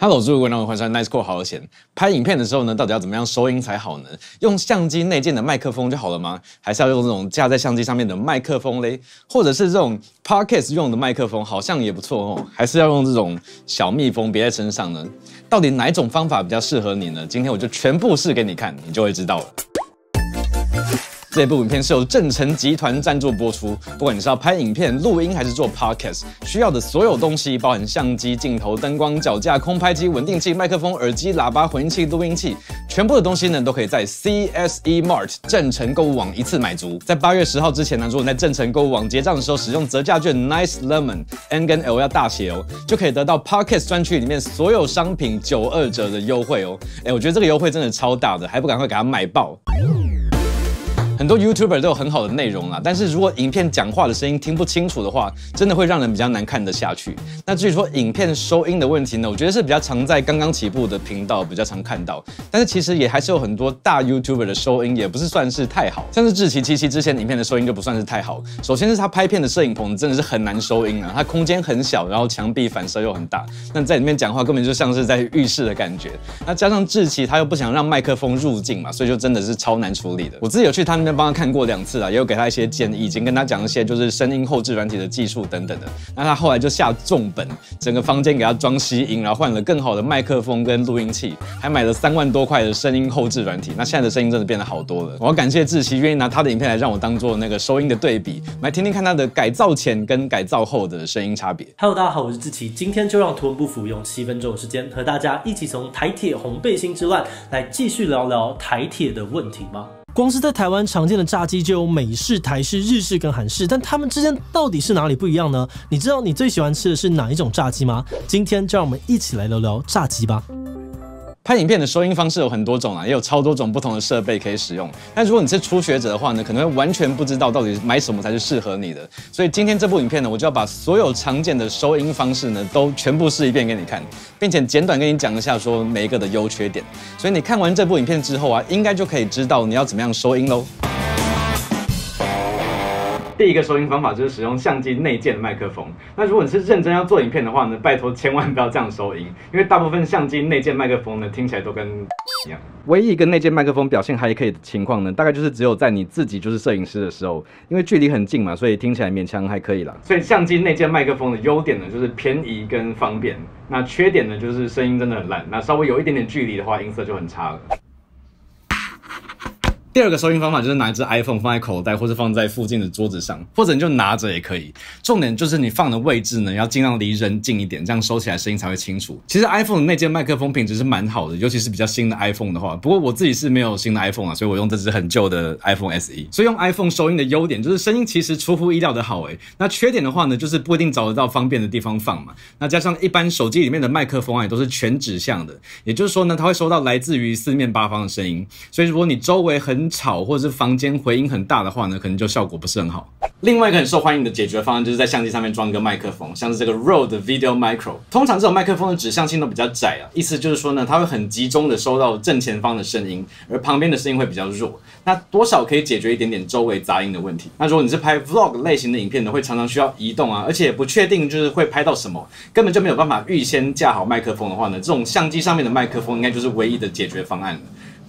Hello，诸位观众，欢迎收看《Nice c o l l 好多钱拍影片的时候呢，到底要怎么样收音才好呢？用相机内建的麦克风就好了吗？还是要用这种架在相机上面的麦克风嘞？或者是这种 podcast 用的麦克风，好像也不错哦。还是要用这种小蜜蜂别在身上呢？到底哪种方法比较适合你呢？今天我就全部试给你看，你就会知道了。这部影片是由正成集团赞助播出。不管你是要拍影片、录音，还是做 podcast，需要的所有东西，包含相机、镜头、灯光、脚架、空拍机、稳定器、麦克风、耳机、喇叭、回音器、录音器，全部的东西呢，都可以在 C S E Mart 正成购物网一次买足。在八月十号之前呢，如果在正成购物网结账的时候使用折价券 Nice Lemon N 跟 L 要大写哦，就可以得到 podcast 专区里面所有商品九二折的优惠哦。哎，我觉得这个优惠真的超大的，还不赶快给它买爆！很多 YouTuber 都有很好的内容啊，但是如果影片讲话的声音听不清楚的话，真的会让人比较难看得下去。那至于说影片收音的问题呢，我觉得是比较常在刚刚起步的频道比较常看到，但是其实也还是有很多大 YouTuber 的收音也不是算是太好，像是志奇七七之前影片的收音就不算是太好。首先是他拍片的摄影棚真的是很难收音啊，他空间很小，然后墙壁反射又很大，那在里面讲话根本就像是在浴室的感觉。那加上志奇他又不想让麦克风入镜嘛，所以就真的是超难处理的。我自己有去他那边。帮他看过两次了，也有给他一些建议，已经跟他讲一些就是声音后置软体的技术等等的。那他后来就下重本，整个房间给他装吸音，然后换了更好的麦克风跟录音器，还买了三万多块的声音后置软体。那现在的声音真的变得好多了。我要感谢志奇，愿意拿他的影片来让我当做那个收音的对比，来听听看他的改造前跟改造后的声音差别。Hello，大家好，我是志奇，今天就让图文不符用七分钟的时间和大家一起从台铁红背心之乱来继续聊聊台铁的问题吗？光是在台湾常见的炸鸡就有美式、台式、日式跟韩式，但它们之间到底是哪里不一样呢？你知道你最喜欢吃的是哪一种炸鸡吗？今天就让我们一起来聊聊炸鸡吧。拍影片的收音方式有很多种啊，也有超多种不同的设备可以使用。但如果你是初学者的话呢，可能完全不知道到底买什么才是适合你的。所以今天这部影片呢，我就要把所有常见的收音方式呢，都全部试一遍给你看，并且简短跟你讲一下说每一个的优缺点。所以你看完这部影片之后啊，应该就可以知道你要怎么样收音喽。第一个收音方法就是使用相机内建的麦克风。那如果你是认真要做影片的话呢，拜托千万不要这样收音，因为大部分相机内建麦克风呢听起来都跟一样。唯一跟内建麦克风表现还可以的情况呢，大概就是只有在你自己就是摄影师的时候，因为距离很近嘛，所以听起来勉强还可以了。所以相机内建麦克风的优点呢，就是便宜跟方便。那缺点呢，就是声音真的很烂。那稍微有一点点距离的话，音色就很差了。第二个收音方法就是拿一只 iPhone 放在口袋，或者放在附近的桌子上，或者你就拿着也可以。重点就是你放的位置呢，要尽量离人近一点，这样收起来声音才会清楚。其实 iPhone 那件麦克风品质是蛮好的，尤其是比较新的 iPhone 的话。不过我自己是没有新的 iPhone 啊，所以我用这只很旧的 iPhone SE。所以用 iPhone 收音的优点就是声音其实出乎意料的好诶。那缺点的话呢，就是不一定找得到方便的地方放嘛。那加上一般手机里面的麦克风啊，也都是全指向的，也就是说呢，它会收到来自于四面八方的声音。所以如果你周围很很吵，或者是房间回音很大的话呢，可能就效果不是很好。另外一个很受欢迎的解决方案，就是在相机上面装一个麦克风，像是这个 Rode Video Micro。通常这种麦克风的指向性都比较窄啊，意思就是说呢，它会很集中的收到正前方的声音，而旁边的声音会比较弱。那多少可以解决一点点周围杂音的问题。那如果你是拍 vlog 类型的影片呢，会常常需要移动啊，而且不确定就是会拍到什么，根本就没有办法预先架好麦克风的话呢，这种相机上面的麦克风应该就是唯一的解决方案了。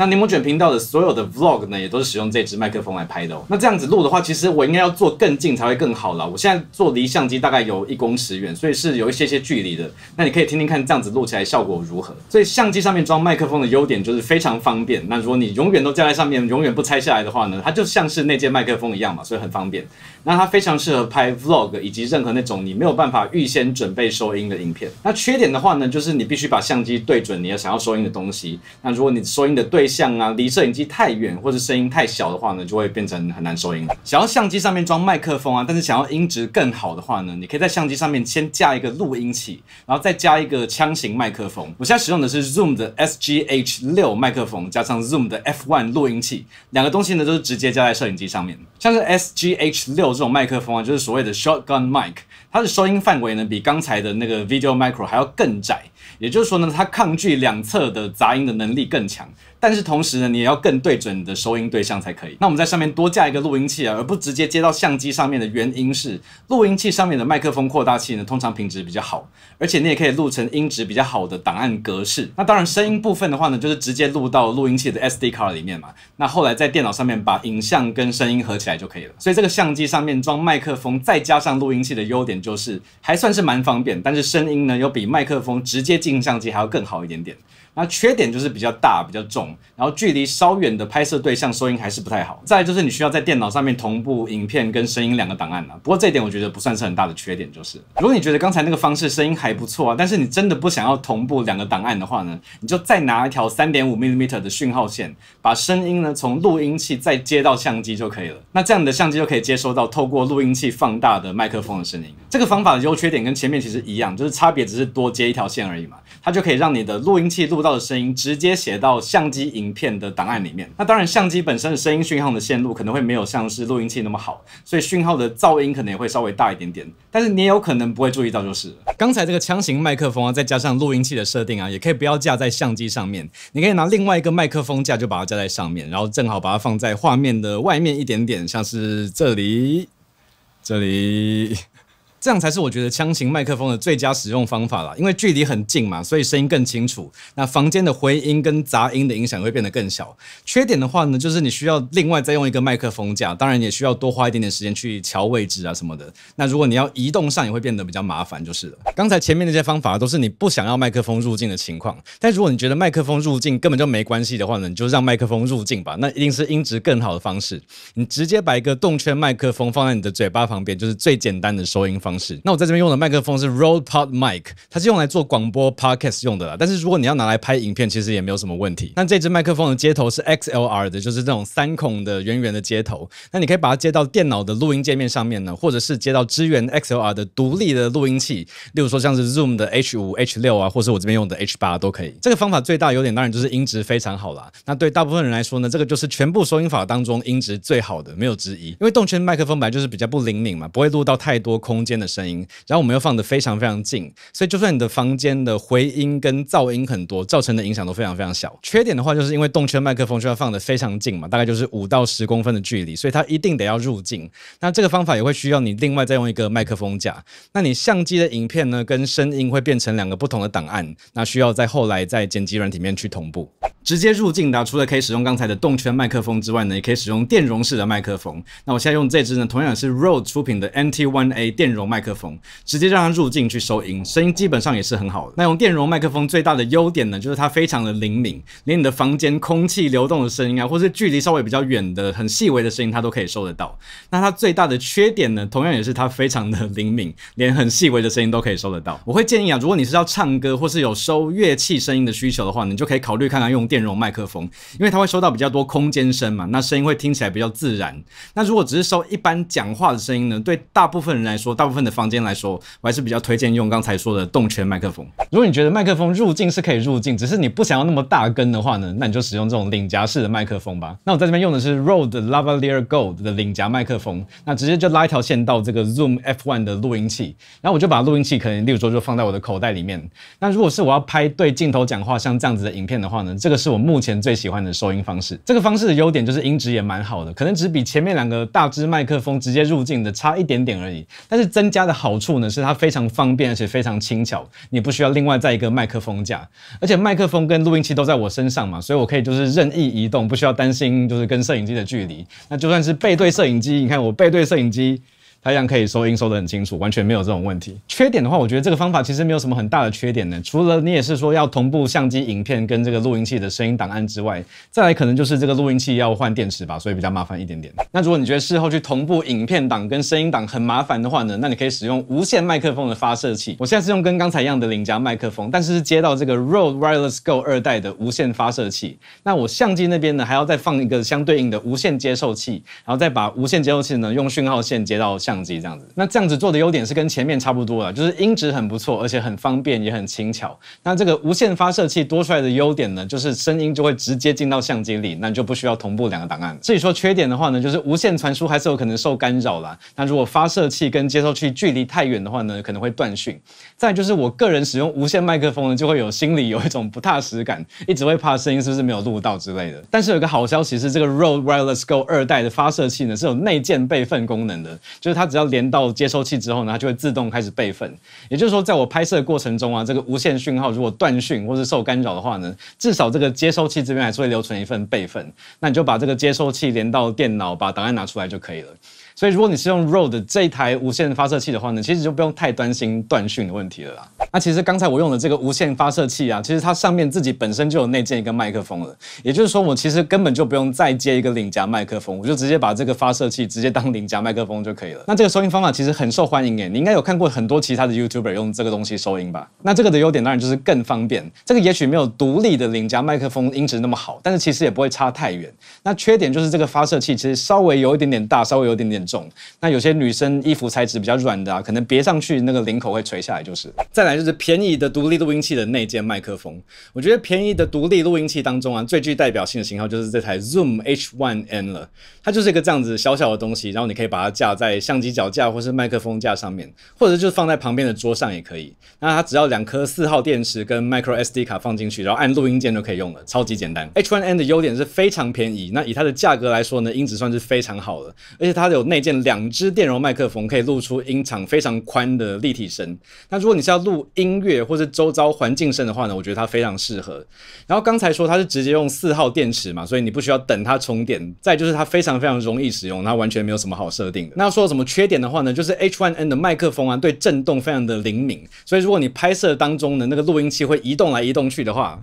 那柠檬卷频道的所有的 Vlog 呢，也都是使用这支麦克风来拍的。哦。那这样子录的话，其实我应该要做更近才会更好了。我现在做离相机大概有一公尺远，所以是有一些些距离的。那你可以听听看，这样子录起来效果如何？所以相机上面装麦克风的优点就是非常方便。那如果你永远都架在上面，永远不拆下来的话呢，它就像是那件麦克风一样嘛，所以很方便。那它非常适合拍 Vlog 以及任何那种你没有办法预先准备收音的影片。那缺点的话呢，就是你必须把相机对准你要想要收音的东西。那如果你收音的对像啊，离摄影机太远或者声音太小的话呢，就会变成很难收音了。想要相机上面装麦克风啊，但是想要音质更好的话呢，你可以在相机上面先架一个录音器，然后再加一个枪型麦克风。我现在使用的是 Zoom 的 S G H 六麦克风，加上 Zoom 的 F One 录音器，两个东西呢都是直接加在摄影机上面。像是 S G H 六这种麦克风啊，就是所谓的 shotgun mic，它的收音范围呢比刚才的那个 video micro 还要更窄，也就是说呢，它抗拒两侧的杂音的能力更强。但是同时呢，你也要更对准你的收音对象才可以。那我们在上面多架一个录音器啊，而不直接接到相机上面的原因是，录音器上面的麦克风扩大器呢，通常品质比较好，而且你也可以录成音质比较好的档案格式。那当然声音部分的话呢，就是直接录到录音器的 SD 卡里面嘛。那后来在电脑上面把影像跟声音合起来就可以了。所以这个相机上面装麦克风再加上录音器的优点就是还算是蛮方便，但是声音呢，又比麦克风直接进相机还要更好一点点。那缺点就是比较大，比较重。然后距离稍远的拍摄对象，收音还是不太好。再就是你需要在电脑上面同步影片跟声音两个档案呢。不过这一点我觉得不算是很大的缺点，就是如果你觉得刚才那个方式声音还不错啊，但是你真的不想要同步两个档案的话呢，你就再拿一条三点五 m 的讯号线，把声音呢从录音器再接到相机就可以了。那这样你的相机就可以接收到透过录音器放大的麦克风的声音。这个方法的优缺点跟前面其实一样，就是差别只是多接一条线而已嘛。它就可以让你的录音器录到的声音直接写到相机。机影片的档案里面，那当然相机本身的声音讯号的线路可能会没有像是录音器那么好，所以讯号的噪音可能也会稍微大一点点。但是你也有可能不会注意到，就是刚才这个枪型麦克风啊，再加上录音器的设定啊，也可以不要架在相机上面，你可以拿另外一个麦克风架就把它架在上面，然后正好把它放在画面的外面一点点，像是这里，这里。这样才是我觉得枪型麦克风的最佳使用方法啦，因为距离很近嘛，所以声音更清楚。那房间的回音跟杂音的影响会变得更小。缺点的话呢，就是你需要另外再用一个麦克风架，当然也需要多花一点点时间去调位置啊什么的。那如果你要移动上，也会变得比较麻烦，就是了。刚才前面那些方法都是你不想要麦克风入镜的情况，但如果你觉得麦克风入镜根本就没关系的话呢，你就让麦克风入镜吧。那一定是音质更好的方式。你直接把一个动圈麦克风放在你的嘴巴旁边，就是最简单的收音方。方式，那我在这边用的麦克风是 Road Pod Mic，它是用来做广播 podcast 用的啦。但是如果你要拿来拍影片，其实也没有什么问题。那这支麦克风的接头是 XLR 的，就是那种三孔的圆圆的接头。那你可以把它接到电脑的录音界面上面呢，或者是接到支援 XLR 的独立的录音器，例如说像是 Zoom 的 H 五、H 六啊，或是我这边用的 H 八都可以。这个方法最大优点当然就是音质非常好啦。那对大部分人来说呢，这个就是全部收音法当中音质最好的，没有之一。因为动圈麦克风本来就是比较不灵敏嘛，不会录到太多空间。的声音，然后我们又放的非常非常近，所以就算你的房间的回音跟噪音很多，造成的影响都非常非常小。缺点的话，就是因为动圈麦克风需要放的非常近嘛，大概就是五到十公分的距离，所以它一定得要入镜。那这个方法也会需要你另外再用一个麦克风架。那你相机的影片呢，跟声音会变成两个不同的档案，那需要在后来在剪辑软体面去同步。直接入镜啊！除了可以使用刚才的动圈麦克风之外呢，也可以使用电容式的麦克风。那我现在用这支呢，同样也是 Rode 出品的 NT1A 电容麦克风，直接让它入镜去收音，声音基本上也是很好的。那用电容麦克风最大的优点呢，就是它非常的灵敏，连你的房间空气流动的声音啊，或是距离稍微比较远的很细微的声音，它都可以收得到。那它最大的缺点呢，同样也是它非常的灵敏，连很细微的声音都可以收得到。我会建议啊，如果你是要唱歌或是有收乐器声音的需求的话，你就可以考虑看看用电。电容麦克风，因为它会收到比较多空间声嘛，那声音会听起来比较自然。那如果只是收一般讲话的声音呢，对大部分人来说，大部分的房间来说，我还是比较推荐用刚才说的动圈麦克风。如果你觉得麦克风入镜是可以入镜，只是你不想要那么大根的话呢，那你就使用这种领夹式的麦克风吧。那我在这边用的是 Rode Lavalier Gold 的领夹麦克风，那直接就拉一条线到这个 Zoom F1 的录音器，然后我就把录音器可能例如说就放在我的口袋里面。那如果是我要拍对镜头讲话像这样子的影片的话呢，这个是。我目前最喜欢的收音方式，这个方式的优点就是音质也蛮好的，可能只比前面两个大支麦克风直接入镜的差一点点而已。但是增加的好处呢，是它非常方便，而且非常轻巧，你不需要另外再一个麦克风架，而且麦克风跟录音器都在我身上嘛，所以我可以就是任意移动，不需要担心就是跟摄影机的距离。那就算是背对摄影机，你看我背对摄影机。它一样可以收音，收得很清楚，完全没有这种问题。缺点的话，我觉得这个方法其实没有什么很大的缺点呢，除了你也是说要同步相机影片跟这个录音器的声音档案之外，再来可能就是这个录音器要换电池吧，所以比较麻烦一点点。那如果你觉得事后去同步影片档跟声音档很麻烦的话呢，那你可以使用无线麦克风的发射器。我现在是用跟刚才一样的邻家麦克风，但是是接到这个 Rode Wireless Go 二代的无线发射器。那我相机那边呢，还要再放一个相对应的无线接收器，然后再把无线接收器呢用讯号线接到。相机这样子，那这样子做的优点是跟前面差不多了，就是音质很不错，而且很方便，也很轻巧。那这个无线发射器多出来的优点呢，就是声音就会直接进到相机里，那就不需要同步两个档案。至于说缺点的话呢，就是无线传输还是有可能受干扰啦。那如果发射器跟接收器距离太远的话呢，可能会断讯。再就是我个人使用无线麦克风呢，就会有心里有一种不踏实感，一直会怕声音是不是没有录到之类的。但是有个好消息是，这个 Rode Wireless Go 二代的发射器呢，是有内建备份功能的，就是。它只要连到接收器之后呢，它就会自动开始备份。也就是说，在我拍摄的过程中啊，这个无线讯号如果断讯或是受干扰的话呢，至少这个接收器这边还是会留存一份备份。那你就把这个接收器连到电脑，把档案拿出来就可以了。所以如果你是用 Road 这一台无线发射器的话呢，其实就不用太担心断讯的问题了啦。那其实刚才我用的这个无线发射器啊，其实它上面自己本身就有内建一个麦克风了。也就是说，我其实根本就不用再接一个领夹麦克风，我就直接把这个发射器直接当领夹麦克风就可以了。那这个收音方法其实很受欢迎诶，你应该有看过很多其他的 YouTuber 用这个东西收音吧？那这个的优点当然就是更方便。这个也许没有独立的领夹麦克风音质那么好，但是其实也不会差太远。那缺点就是这个发射器其实稍微有一点点大，稍微有一点点。重，那有些女生衣服材质比较软的啊，可能别上去那个领口会垂下来，就是。再来就是便宜的独立录音器的内件麦克风，我觉得便宜的独立录音器当中啊，最具代表性的型号就是这台 Zoom H1n 了。它就是一个这样子小小的东西，然后你可以把它架在相机脚架或是麦克风架上面，或者就是放在旁边的桌上也可以。那它只要两颗四号电池跟 micro SD 卡放进去，然后按录音键就可以用了，超级简单。H1n 的优点是非常便宜，那以它的价格来说呢，音质算是非常好的，而且它有内。一件两只电容麦克风可以录出音场非常宽的立体声。那如果你是要录音乐或是周遭环境声的话呢，我觉得它非常适合。然后刚才说它是直接用四号电池嘛，所以你不需要等它充电。再就是它非常非常容易使用，它完全没有什么好设定的。那说什么缺点的话呢，就是 H1N 的麦克风啊，对震动非常的灵敏，所以如果你拍摄当中呢，那个录音器会移动来移动去的话。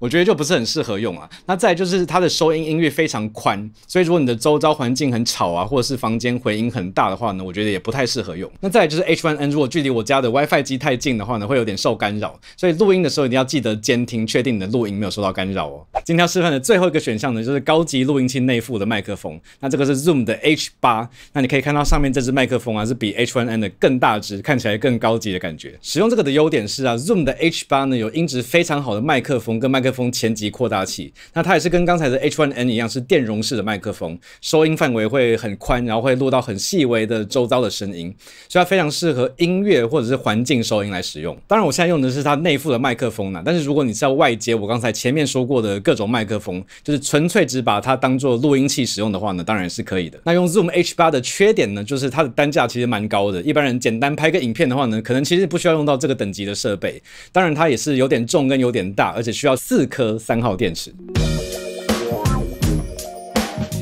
我觉得就不是很适合用啊。那再就是它的收音音域非常宽，所以如果你的周遭环境很吵啊，或者是房间回音很大的话呢，我觉得也不太适合用。那再就是 H1N，如果距离我家的 WiFi 机太近的话呢，会有点受干扰。所以录音的时候一定要记得监听，确定你的录音没有受到干扰哦。今天要示范的最后一个选项呢，就是高级录音器内附的麦克风。那这个是 Zoom 的 H8，那你可以看到上面这只麦克风啊，是比 H1N 的更大只，看起来更高级的感觉。使用这个的优点是啊，Zoom 的 H8 呢有音质非常好的麦克风跟麦克。风前级扩大器，那它也是跟刚才的 H1N 一样，是电容式的麦克风，收音范围会很宽，然后会录到很细微的周遭的声音，所以它非常适合音乐或者是环境收音来使用。当然，我现在用的是它内附的麦克风呢，但是如果你是要外接我刚才前面说过的各种麦克风，就是纯粹只把它当做录音器使用的话呢，当然是可以的。那用 Zoom H8 的缺点呢，就是它的单价其实蛮高的，一般人简单拍个影片的话呢，可能其实不需要用到这个等级的设备。当然，它也是有点重跟有点大，而且需要四。四颗三号电池。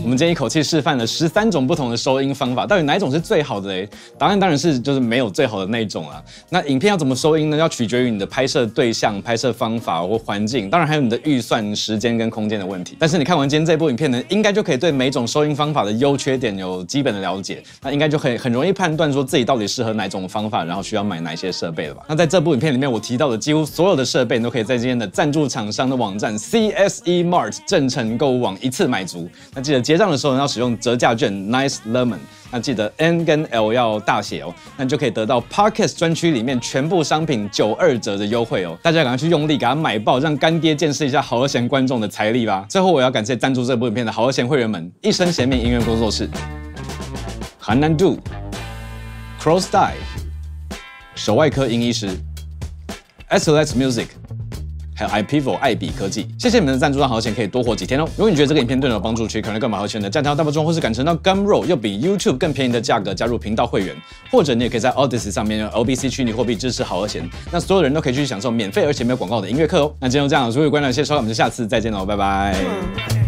我们今天一口气示范了十三种不同的收音方法，到底哪一种是最好的嘞？答案当然是就是没有最好的那种啊。那影片要怎么收音呢？要取决于你的拍摄对象、拍摄方法或环境，当然还有你的预算、时间跟空间的问题。但是你看完今天这部影片呢，应该就可以对每种收音方法的优缺点有基本的了解，那应该就很很容易判断说自己到底适合哪种方法，然后需要买哪些设备了吧？那在这部影片里面我提到的几乎所有的设备，你都可以在今天的赞助厂商的网站 C S E Mart 正成购物网一次买足。那记得接。账的时候要使用折价券 Nice Lemon，那记得 N 跟 L 要大写哦，那就可以得到 Parkes 专区里面全部商品九二折的优惠哦。大家赶快去用力给他买爆，让干爹见识一下豪贤观众的财力吧。最后我要感谢赞助这部影片的豪贤会员们，一生贤明音乐工作室、韩南度、Cross Die 手外科营医师、a t l e s Music。还有 iPivo 爱比科技，谢谢你们的赞助，让好贤可以多活几天哦。如果你觉得这个影片对你有帮助，去可能更买好贤的价条大包装，或是改成到 g u m r o a d 又比 YouTube 更便宜的价格加入频道会员，或者你也可以在 a u d y s s e y 上面用 OBC 虚拟货币支持豪贤。那所有人都可以去享受免费而且没有广告的音乐课哦。那今天就这样，果有观众谢谢收看，我们下次再见喽，拜拜。